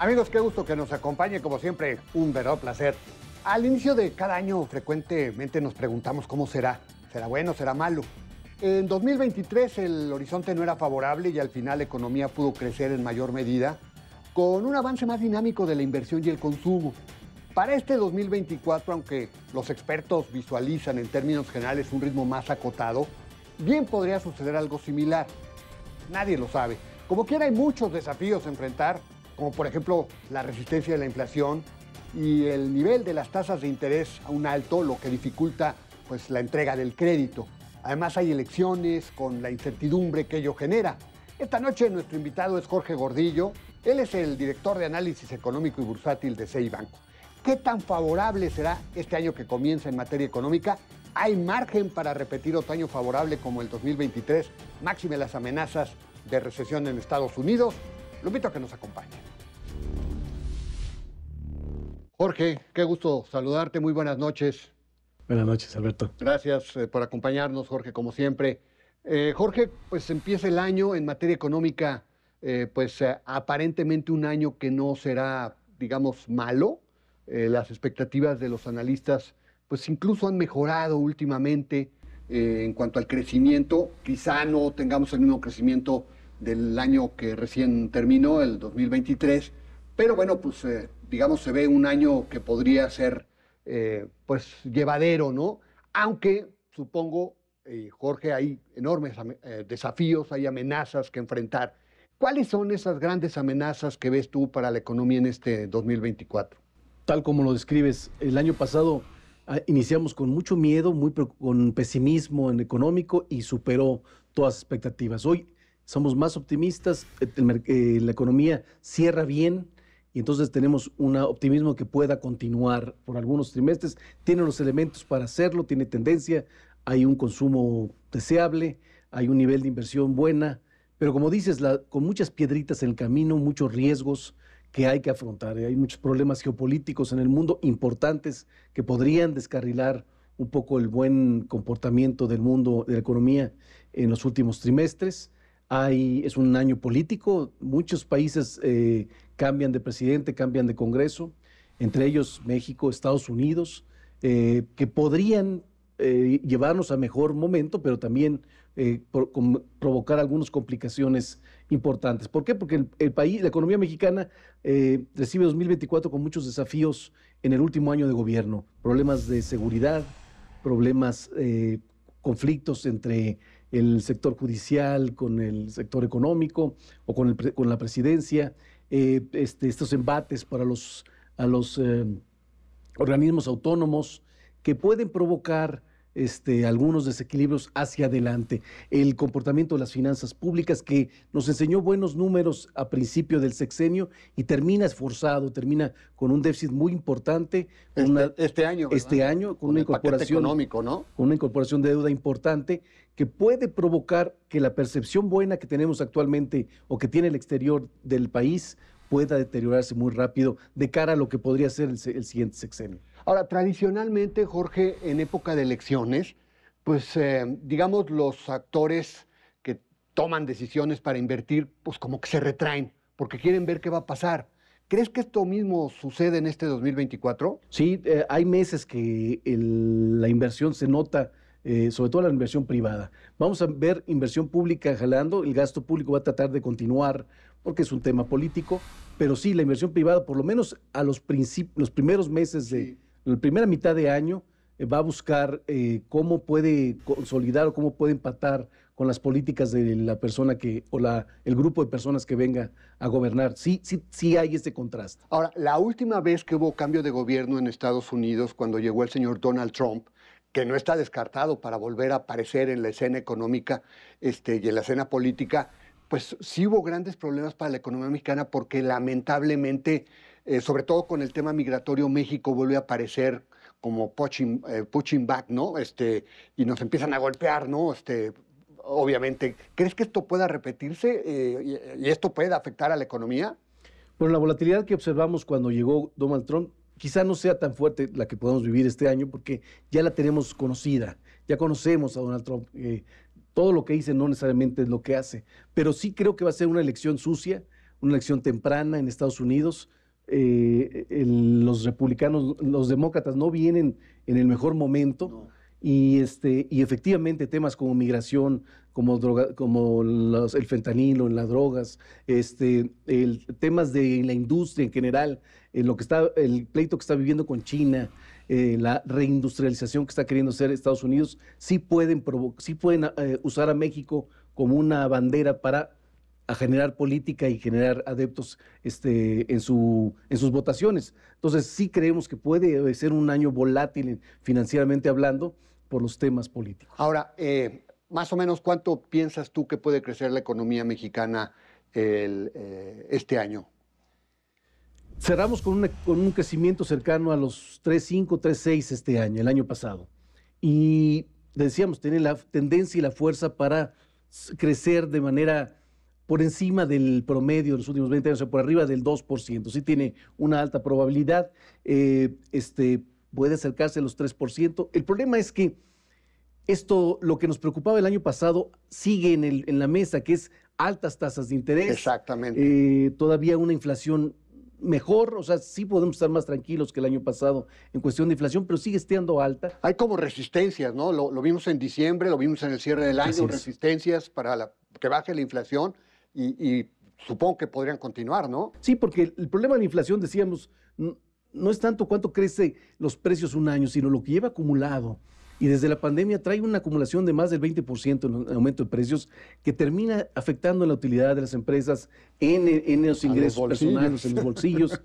Amigos, qué gusto que nos acompañe, como siempre, un verdadero placer. Al inicio de cada año frecuentemente nos preguntamos cómo será, será bueno, será malo. En 2023 el horizonte no era favorable y al final la economía pudo crecer en mayor medida con un avance más dinámico de la inversión y el consumo. Para este 2024, aunque los expertos visualizan en términos generales un ritmo más acotado, bien podría suceder algo similar. Nadie lo sabe. Como quiera hay muchos desafíos a enfrentar como por ejemplo la resistencia de la inflación y el nivel de las tasas de interés a un alto, lo que dificulta pues, la entrega del crédito. Además hay elecciones con la incertidumbre que ello genera. Esta noche nuestro invitado es Jorge Gordillo, él es el director de análisis económico y bursátil de Seibanco. ¿Qué tan favorable será este año que comienza en materia económica? ¿Hay margen para repetir otro año favorable como el 2023, máxime las amenazas de recesión en Estados Unidos? Lo invito a que nos acompañe. Jorge, qué gusto saludarte, muy buenas noches. Buenas noches, Alberto. Gracias eh, por acompañarnos, Jorge, como siempre. Eh, Jorge, pues empieza el año en materia económica, eh, pues aparentemente un año que no será, digamos, malo. las expectativas de los analistas, pues incluso han mejorado últimamente en cuanto al crecimiento. Quizá no tengamos el mismo crecimiento del año que recién terminó, el 2023, pero bueno, pues digamos, se ve un año que podría ser, eh, pues, llevadero, ¿no? Aunque, supongo, eh, Jorge, hay enormes eh, desafíos, hay amenazas que enfrentar. ¿Cuáles son esas grandes amenazas que ves tú para la economía en este 2024? Tal como lo describes, el año pasado ah, iniciamos con mucho miedo, muy con pesimismo en económico y superó todas las expectativas. Hoy somos más optimistas, la economía cierra bien, y entonces tenemos un optimismo que pueda continuar por algunos trimestres. Tiene los elementos para hacerlo, tiene tendencia, hay un consumo deseable, hay un nivel de inversión buena, pero como dices, con muchas piedritas en el camino, muchos riesgos que hay que afrontar. ¿eh? Hay muchos problemas geopolíticos en el mundo importantes que podrían descarrilar un poco el buen comportamiento del mundo, de la economía en los últimos trimestres es un año político, muchos países eh, cambian de presidente, cambian de Congreso, entre ellos México, Estados Unidos, eh, que podrían eh, llevarnos a mejor momento, pero también provocar algunas complicaciones importantes. ¿Por qué? Porque el, el país, la economía mexicana recibe 2024 con muchos desafíos en el último año de gobierno, problemas de seguridad, problemas, conflictos entre el sector judicial, con el sector económico o con, el, con la presidencia, eh, este, estos embates para los, a los eh, organismos autónomos que pueden provocar este, algunos desequilibrios hacia adelante. El comportamiento de las finanzas públicas que nos enseñó buenos números a principio del sexenio y termina esforzado, termina con un déficit muy importante. Este, este año. Este año, con, una incorporación. Económico, ¿no? Con una incorporación de deuda importante que puede provocar que la percepción buena que tenemos actualmente o que tiene el exterior del país pueda deteriorarse muy rápido de cara a lo que podría ser el siguiente sexenio. Ahora, tradicionalmente, Jorge, en época de elecciones, pues eh, digamos los actores que toman decisiones para invertir, pues como que se retraen, porque quieren ver qué va a pasar. ¿Crees que esto mismo sucede en este 2024? Sí, eh, hay meses que la inversión se nota, eh, sobre todo la inversión privada. Vamos a ver inversión pública jalando, el gasto público va a tratar de continuar porque es un tema político, pero sí, la inversión privada, por lo menos a los, los primeros meses de en la primera mitad de año eh, va a buscar eh, cómo puede consolidar o cómo puede empatar con las políticas de la persona que o la, el grupo de personas que venga a gobernar. Sí, sí, sí hay ese contraste. Ahora, la última vez que hubo cambio de gobierno en Estados Unidos cuando llegó el señor Donald Trump, que no está descartado para volver a aparecer en la escena económica este, y en la escena política, pues sí hubo grandes problemas para la economía mexicana porque lamentablemente eh, sobre todo con el tema migratorio, México vuelve a aparecer como pushing, eh, back, ¿no? Este, y nos empiezan a golpear, ¿no? Este, obviamente. ¿Crees que esto pueda repetirse eh, y, esto pueda afectar a la economía? Bueno, la volatilidad que observamos cuando llegó Donald Trump quizá no sea tan fuerte la que podamos vivir este año porque ya la tenemos conocida, ya conocemos a Donald Trump. todo lo que dice no necesariamente es lo que hace, pero sí creo que va a ser una elección sucia, una elección temprana en Estados Unidos eh, los republicanos, los demócratas no vienen en el mejor momento. Y, este, y efectivamente temas como migración, como, como el fentanilo, las drogas, este, el, temas de la industria en general, en lo que está, el pleito que está viviendo con China, eh, la reindustrialización que está queriendo hacer Estados Unidos, sí pueden, sí pueden eh, usar a México como una bandera para a generar política y generar adeptos este, en, su, en sus votaciones. Entonces sí creemos que puede eh, ser un año volátil financieramente hablando por los temas políticos. Ahora, eh, más o menos, ¿cuánto piensas tú que puede crecer la economía mexicana eh, este año? Cerramos con, con, un crecimiento cercano a los 3.5, 3.6 este año, el año pasado. Y decíamos, tiene la tendencia y la fuerza para crecer de manera por encima del promedio de los últimos 20 años, o sea, por arriba del 2%. Sí tiene una alta probabilidad, eh, este, puede acercarse a los 3%. El problema es que esto, lo que nos preocupaba el año pasado, sigue en, el, en la mesa, que es altas tasas de interés. Exactamente. Eh, todavía una inflación mejor, o sea, sí podemos estar más tranquilos que el año pasado en cuestión de inflación, pero sigue estando alta. Hay como resistencias, ¿no? Lo, vimos en diciembre, lo vimos en el cierre del año, resistencias para que baje la inflación y, supongo que podrían continuar, ¿no? Sí, porque el problema de la inflación, decíamos, no es tanto cuánto crece los precios un año, sino lo que lleva acumulado. Y desde la pandemia trae una acumulación de más del 20% en aumento de precios que termina afectando la utilidad de las empresas, en, en los ingresos personales, en los bolsillos.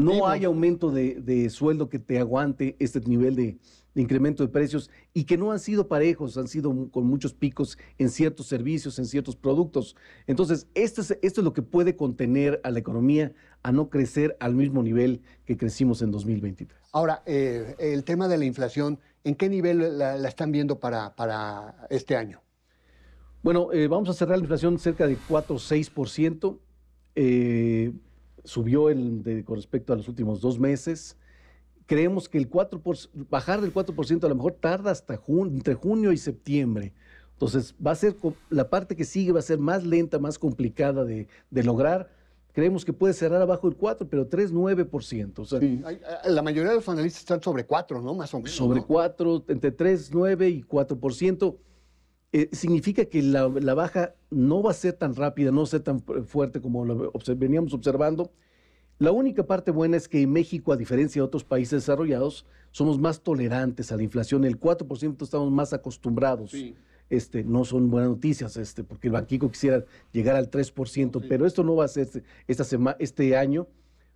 no hay aumento de, de sueldo que te aguante este nivel de, de incremento de precios y que no han sido parejos, han sido con muchos picos en ciertos servicios, en ciertos productos. Entonces, esto es, esto es lo que puede contener a la economía a no crecer al mismo nivel que crecimos en 2023. Ahora, eh, el tema de la inflación, ¿en qué nivel la, están viendo para, para, este año? Bueno, eh, vamos a cerrar la inflación cerca de 4 o 6%. subió con respecto a los últimos dos meses creemos que el 4 bajar del 4% a lo mejor tarda hasta junio, entre junio y septiembre. Entonces, va a ser la parte que sigue va a ser más lenta, más complicada de, lograr. Creemos que puede cerrar abajo el 4, pero 3, 9%. O la mayoría de los analistas están sobre 4, ¿no? Más o menos. Sobre 4, entre 3, 9 y 4%. Eh, significa que la, la, baja no va a ser tan rápida, no va a ser tan fuerte como lo veníamos observando. La única parte buena es que en México, a diferencia de otros países desarrollados, somos más tolerantes a la inflación. El 4% estamos más acostumbrados. Este, no son buenas noticias, este, porque el Banquico quisiera llegar al 3%, pero esto no va a ser este, esta semana, este año.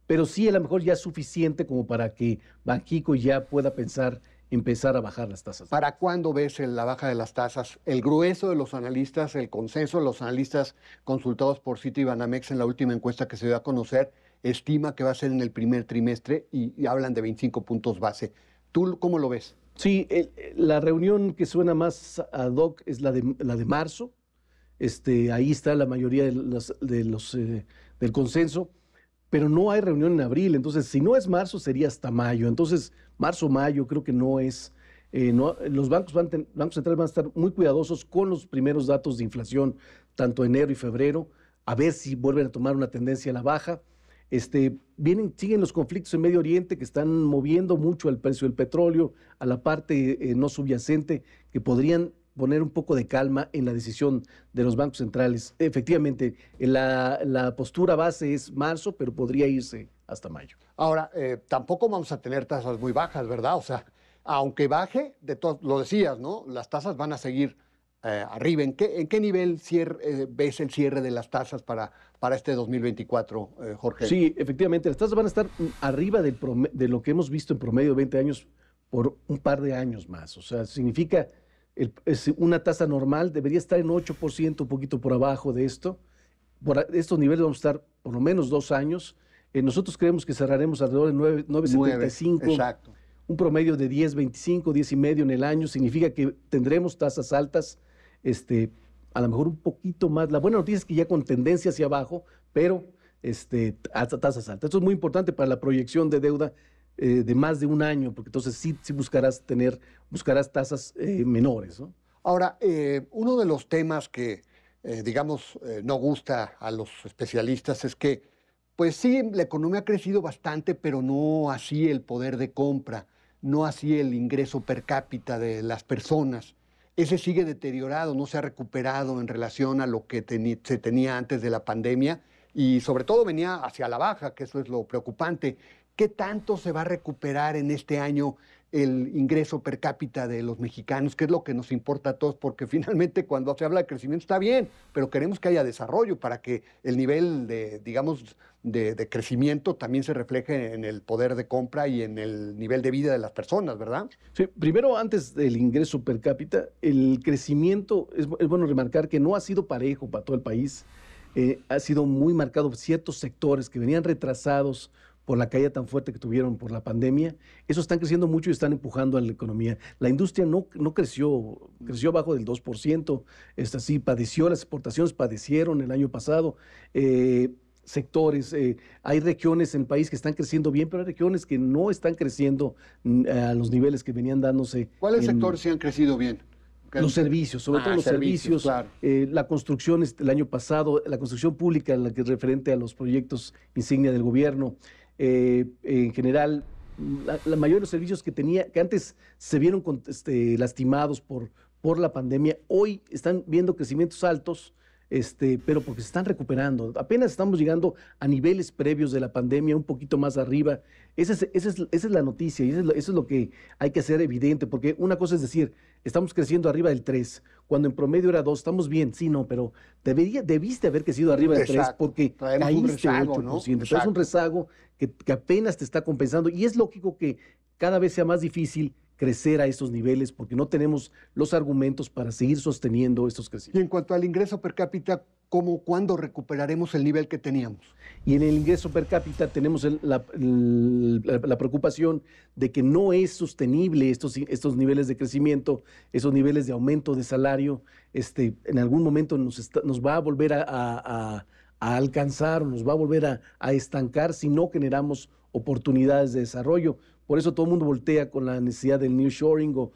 Pero sí, a lo mejor ya es suficiente como para que Banquico ya pueda pensar empezar a bajar las tasas. ¿Para cuándo ves la baja de las tasas? El grueso de los analistas, el consenso de los analistas consultados por Citi y Banamex en la última encuesta que se dio a conocer, estima que va a ser en el primer trimestre y, hablan de 25 puntos base. ¿Tú cómo lo ves? Sí, la reunión que suena más ad hoc es la de, la de marzo. Este, ahí está la mayoría de eh, del consenso, pero no hay reunión en abril. Entonces, si no es marzo, sería hasta mayo. Entonces, marzo, mayo, creo que no es. Eh, los bancos, bancos centrales van a estar muy cuidadosos con los primeros datos de inflación, tanto enero y febrero, a ver si vuelven a tomar una tendencia a la baja. Este, vienen, siguen los conflictos en Medio Oriente que están moviendo mucho al precio del petróleo, a la parte eh, no subyacente, que podrían poner un poco de calma en la decisión de los bancos centrales. Efectivamente, eh, la, la postura base es marzo, pero podría irse hasta mayo. Ahora, eh, tampoco vamos a tener tasas muy bajas, ¿verdad? O sea, aunque baje, de lo decías, ¿no? Las tasas van a seguir eh, arriba. ¿En qué, nivel eh, ves el cierre de las tasas para, para este 2024, eh, Jorge? Sí, efectivamente, las tasas van a estar arriba de lo que hemos visto en promedio de 20 años por un par de años más. O sea, significa, una tasa normal debería estar en 8%, un poquito por abajo de esto. Por estos niveles vamos a estar por lo menos dos años. nosotros creemos que cerraremos alrededor de 9,75. Exacto. Un promedio de 10,25, 10,5 en el año. Significa que tendremos tasas altas este, a lo mejor un poquito más. La buena noticia es que ya con tendencia hacia abajo, pero este, hasta tasas altas. Esto es muy importante para la proyección de deuda eh, de más de un año, porque entonces sí, buscarás tener, buscarás tasas eh, menores. Ahora, eh, uno de los temas que, digamos, no gusta a los especialistas es que, pues sí, la economía ha crecido bastante, pero no así el poder de compra, no así el ingreso per cápita de las personas ese sigue deteriorado, no se ha recuperado en relación a lo que se tenía antes de la pandemia y sobre todo venía hacia la baja, que eso es lo preocupante. ¿Qué tanto se va a recuperar en este año el ingreso per cápita de los mexicanos, ¿Qué es lo que nos importa a todos, porque finalmente cuando se habla de crecimiento está bien, pero queremos que haya desarrollo para que el nivel de, digamos, de, crecimiento también se refleja en el poder de compra y en el nivel de vida de las personas, ¿verdad? Sí, primero, antes del ingreso per cápita, el crecimiento, es, bueno remarcar que no ha sido parejo para todo el país. Eh, ha sido muy marcado ciertos sectores que venían retrasados por la caída tan fuerte que tuvieron por la pandemia, Eso están creciendo mucho y están empujando a la economía. La industria no, no creció, creció abajo del 2%, está así, padeció, las exportaciones padecieron el año pasado. Eh, sectores. Eh, hay regiones en el país que están creciendo bien, pero hay regiones que no están creciendo mm, eh, a los niveles que venían dándose. ¿Cuáles sectores han crecido bien? Los servicios, sobre ah, todo los servicios, eh, la construcción este, el año pasado, la construcción pública, la que es referente a los proyectos insignia del gobierno, en general, la, mayoría de los servicios que tenía, que antes se vieron este, lastimados por, por la pandemia, hoy están viendo crecimientos altos este, pero porque se están recuperando. Apenas estamos llegando a niveles previos de la pandemia, un poquito más arriba. Esa es, la noticia y eso es, lo, que hay que hacer evidente, porque una cosa es decir, estamos creciendo arriba del 3, cuando en promedio era 2, estamos bien, sí, no, pero debería, debiste haber crecido arriba del 3 porque caíste un rezago, es un rezago que, que apenas te está compensando y es lógico que cada vez sea más difícil crecer a estos niveles porque no tenemos los argumentos para seguir sosteniendo estos crecimientos. Y en cuanto al ingreso per cápita, ¿cómo, cuándo recuperaremos el nivel que teníamos? Y en el ingreso per cápita tenemos la, preocupación de que no es sostenible estos, estos niveles de crecimiento, esos niveles de aumento de salario, este, en algún momento nos, va a volver a, alcanzar o alcanzar, nos va a volver a estancar si no generamos oportunidades de desarrollo. Por eso todo el mundo voltea con la necesidad del new shoring o,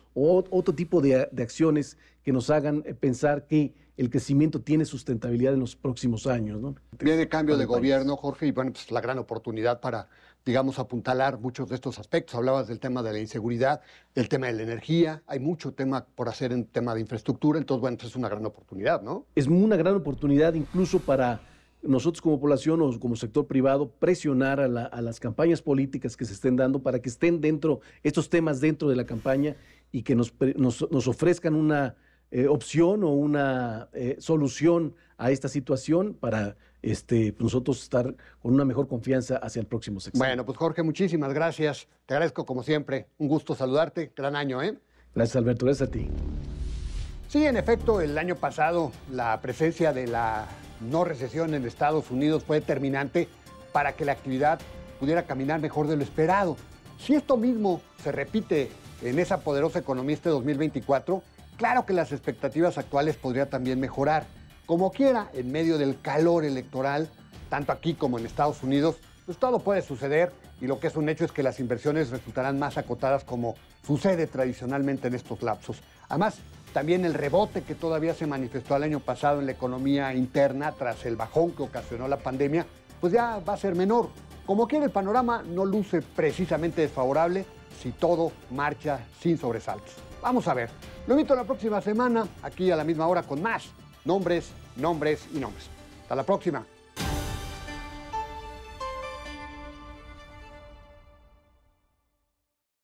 otro tipo de, acciones que nos hagan eh, pensar que el crecimiento tiene sustentabilidad en los próximos años. ¿no? Viene cambio de gobierno, Jorge, y bueno, pues la gran oportunidad para, digamos, apuntalar muchos de estos aspectos. Hablabas del tema de la inseguridad, del tema de la energía, hay mucho tema por hacer en tema de infraestructura, entonces, bueno, pues, es una gran oportunidad, ¿no? Es una gran oportunidad incluso para nosotros como población o como sector privado presionar a, las campañas políticas que se estén dando para que estén dentro, estos temas dentro de la campaña y que nos, nos, ofrezcan una eh, opción o una eh, solución a esta situación para este, pues, nosotros estar con una mejor confianza hacia el próximo sector. Bueno, pues Jorge, muchísimas gracias. Te agradezco como siempre. Un gusto saludarte. Gran año, ¿eh? Gracias, Alberto. Gracias a ti. Sí, en efecto, el año pasado la presencia de la no recesión en Estados Unidos fue determinante para que la actividad pudiera caminar mejor de lo esperado. Si esto mismo se repite en esa poderosa economía este 2024, claro que las expectativas actuales podrían también mejorar. Como quiera, en medio del calor electoral, tanto aquí como en Estados Unidos, pues todo puede suceder y lo que es un hecho es que las inversiones resultarán más acotadas como sucede tradicionalmente en estos lapsos. Además, también el rebote que todavía se manifestó el año pasado en la economía interna tras el bajón que ocasionó la pandemia, pues ya va a ser menor. Como quiera, el panorama no luce precisamente desfavorable si todo marcha sin sobresaltos. Vamos a ver. Lo invito a la próxima semana, aquí a la misma hora, con más nombres, nombres y nombres. Hasta la próxima.